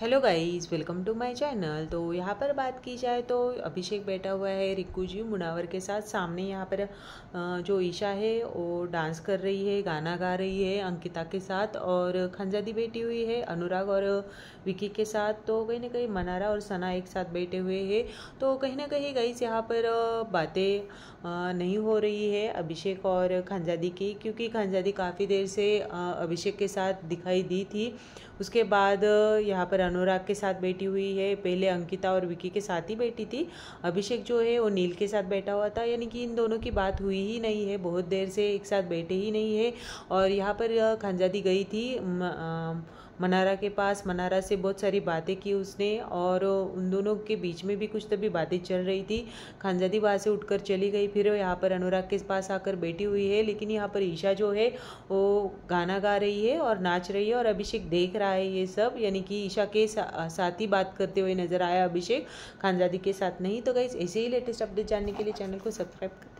hello guys welcome to my channel तो यहाँ पर बात की जाए तो अभिषेक बैठा हुआ है रिक्कू जी मुनावर के साथ सामने यहाँ पर जो ईशा है वो डांस कर रही है गाना गा रही है अंकिता के साथ और खंजादी बैठी हुई है अनुराग और विकी के साथ तो कहीं ना कहीं मनारा और सना एक साथ बैठे हुए हैं तो कहीं ना कहीं गाइस यहाँ पर बातें नहीं हो रही है अभिषेक और खंजादी की क्योंकि खंजादी काफ़ी देर से अभिषेक के साथ दिखाई दी थी उसके बाद यहाँ पर अनुराग के साथ बैठी हुई है पहले अंकिता और विकी के साथ ही बैठी थी अभिषेक जो है वो नील के साथ बैठा हुआ था यानी कि इन दोनों की बात हुई ही नहीं है बहुत देर से एक साथ बैठे ही नहीं है और यहाँ पर खंजादी गई थी मनारा के पास मनारा से बहुत सारी बातें की उसने और उन दोनों के बीच में भी कुछ तभी बातें चल रही थी खानजादी वहाँ से उठकर चली गई फिर यहाँ पर अनुराग के पास आकर बैठी हुई है लेकिन यहाँ पर ईशा जो है वो गाना गा रही है और नाच रही है और अभिषेक देख रहा है ये सब यानी कि ईशा के साथ ही बात करते हुए नजर आया अभिषेक खानजादी के साथ नहीं तो गई ऐसे ही लेटेस्ट अपडेट जानने के लिए चैनल को सब्सक्राइब करते